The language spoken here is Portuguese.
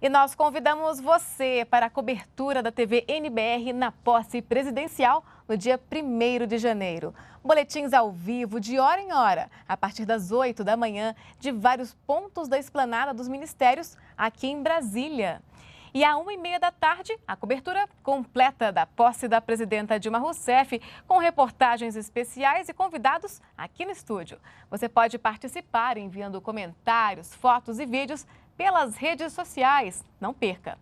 E nós convidamos você para a cobertura da TV NBR na posse presidencial no dia 1 de janeiro. Boletins ao vivo, de hora em hora, a partir das 8 da manhã, de vários pontos da esplanada dos ministérios aqui em Brasília. E à uma e meia da tarde, a cobertura completa da posse da presidenta Dilma Rousseff, com reportagens especiais e convidados aqui no estúdio. Você pode participar enviando comentários, fotos e vídeos pelas redes sociais. Não perca!